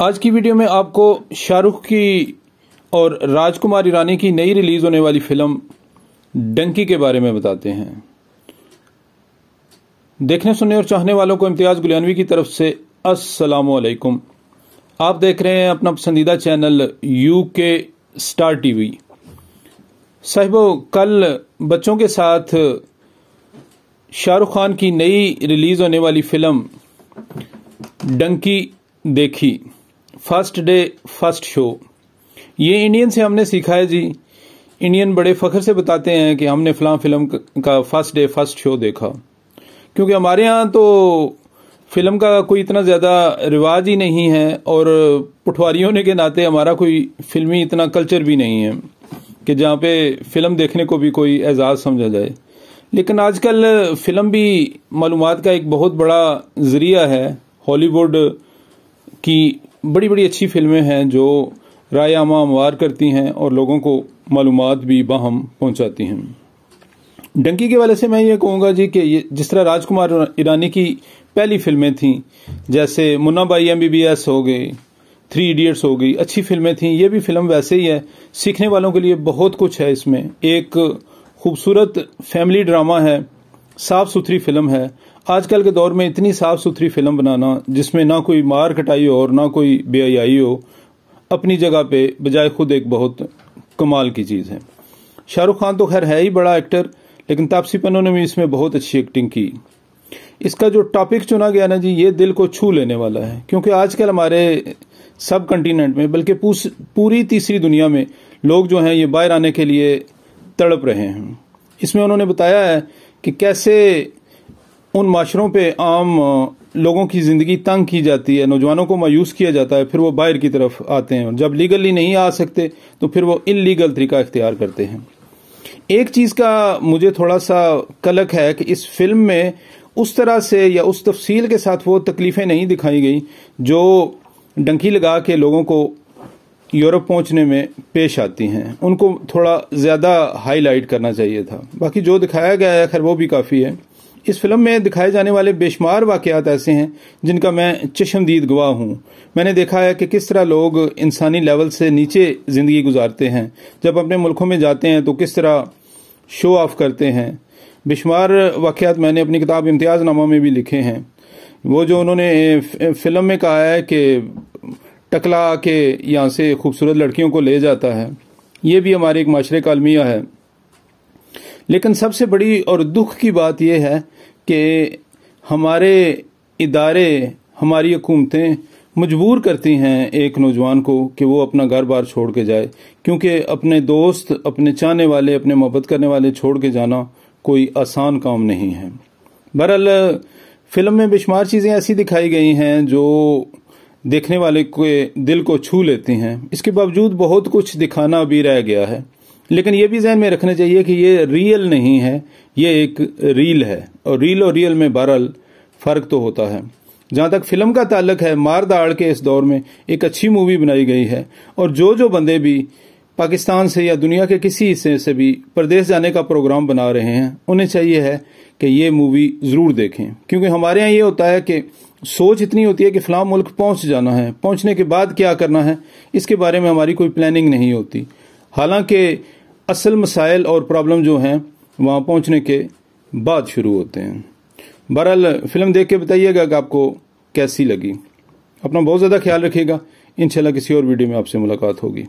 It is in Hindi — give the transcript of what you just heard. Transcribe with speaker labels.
Speaker 1: आज की वीडियो में आपको शाहरुख की और राजकुमार ईरानी की नई रिलीज़ होने वाली फ़िल्म डंकी के बारे में बताते हैं देखने सुनने और चाहने वालों को इम्तियाज़ गुलियानवी की तरफ से वालेकुम आप देख रहे हैं अपना पसंदीदा channel U K star T V साहिबो कल बच्चों के साथ शाहरुख खान की नई रिलीज़ होने वाली फ़िल्म डंकी देखी फर्स्ट डे फर्स्ट शो ये इंडियन से हमने सीखा है जी इंडियन बड़े फख्र से बताते हैं कि हमने फलां फिल्म का फर्स्ट डे फर्स्ट शो देखा क्योंकि हमारे यहाँ तो फिल्म का कोई इतना ज़्यादा रिवाज ही नहीं है और पुठवारी होने के नाते हमारा कोई फिल्मी इतना कल्चर भी नहीं है कि जहाँ पे फिल्म देखने को भी कोई एजाज़ समझा जाए लेकिन आजकल फिल्म भी मालूम का एक बहुत बड़ा ज़रिया है हॉलीवुड की बड़ी बड़ी अच्छी फिल्में हैं जो राय आमा हमवार करती हैं और लोगों को मालूम भी बाहम पहुंचाती हैं डंकी के वाले से मैं ये कहूँगा जी कि ये जिस तरह राजकुमार ईरानी की पहली फिल्में थीं जैसे Munna Bhai M B B S हो गई थ्री इडियट्स हो गई अच्छी फिल्में थीं ये भी फिल्म वैसे ही है सीखने वालों के लिए बहुत कुछ है इसमें एक खूबसूरत फैमिली ड्रामा है साफ सुथरी फिल्म है आजकल के दौर में इतनी साफ सुथरी फिल्म बनाना जिसमें ना कोई मार कटाई हो और ना कोई बेआई हो अपनी जगह पे बजाय खुद एक बहुत कमाल की चीज़ है शाहरुख खान तो खैर है ही बड़ा एक्टर लेकिन तापसी पन्नों ने भी इसमें बहुत अच्छी एक्टिंग की इसका जो टॉपिक चुना गया ना जी ये दिल को छू लेने वाला है क्योंकि आजकल हमारे सब कंटिनेंट में बल्कि पूरी तीसरी दुनिया में लोग जो हैं ये बाहर आने के लिए तड़प रहे हैं इसमें उन्होंने बताया है कि कैसे उन माशरों पे आम लोगों की ज़िंदगी तंग की जाती है नौजवानों को मायूस किया जाता है फिर वो बाहर की तरफ आते हैं जब लीगली नहीं आ सकते तो फिर वो इलीगल तरीका इख्तियार करते हैं एक चीज़ का मुझे थोड़ा सा कलक है कि इस फिल्म में उस तरह से या उस तफसील के साथ वो तकलीफ़ें नहीं दिखाई गई जो डंकी लगा के लोगों को यूरोप पहुंचने में पेश आती हैं उनको थोड़ा ज़्यादा हाईलाइट करना चाहिए था बाकी जो दिखाया गया है खैर वो भी काफ़ी है इस फिल्म में दिखाए जाने वाले बेशुमार वाकयात ऐसे हैं जिनका मैं चश्मदीद गवाह हूँ मैंने देखा है कि किस तरह लोग इंसानी लेवल से नीचे ज़िंदगी गुजारते हैं जब अपने मुल्कों में जाते हैं तो किस तरह शो ऑफ करते हैं बेशुमार वाकयात मैंने अपनी किताब इम्तियाज़ नामा में भी लिखे हैं वो जो उन्होंने फिल्म में कहा है कि टकला के यहाँ से खूबसूरत लड़कियों को ले जाता है ये भी हमारे एक माशरे का अलमिया है लेकिन सबसे बड़ी और दुख की बात यह है कि हमारे इदारे हमारी हुकूमतें मजबूर करती हैं एक नौजवान को कि वो अपना घर बार छोड़ के जाए क्योंकि अपने दोस्त अपने चाहने वाले अपने मोहब्बत करने वाले छोड़ के जाना कोई आसान काम नहीं है बहरहाल फिल्म में बेशुमार चीज़ें ऐसी दिखाई गई हैं जो देखने वाले के दिल को छू लेती हैं इसके बावजूद बहुत कुछ दिखाना भी रह गया है लेकिन ये भी जहन में रखना चाहिए कि ये रियल नहीं है ये एक रील है और रील और रियल में बहरल फ़र्क तो होता है जहाँ तक फिल्म का ताल्लक है मार दाड़ के इस दौर में एक अच्छी मूवी बनाई गई है और जो जो बंदे भी पाकिस्तान से या दुनिया के किसी हिस्से से भी प्रदेश जाने का प्रोग्राम बना रहे हैं उन्हें चाहिए है कि ये मूवी ज़रूर देखें क्योंकि हमारे यहाँ ये होता है कि सोच इतनी होती है कि फिलहाल मुल्क पहुंच जाना है पहुंचने के बाद क्या करना है इसके बारे में हमारी कोई प्लानिंग नहीं होती हालांकि असल मसाइल और प्रॉब्लम जो हैं वहाँ पहुँचने के बाद शुरू होते हैं बहरहाल फिल्म देख के बताइएगा कि आपको कैसी लगी अपना बहुत ज़्यादा ख्याल रखिएगा इन किसी और वीडियो में आपसे मुलाकात होगी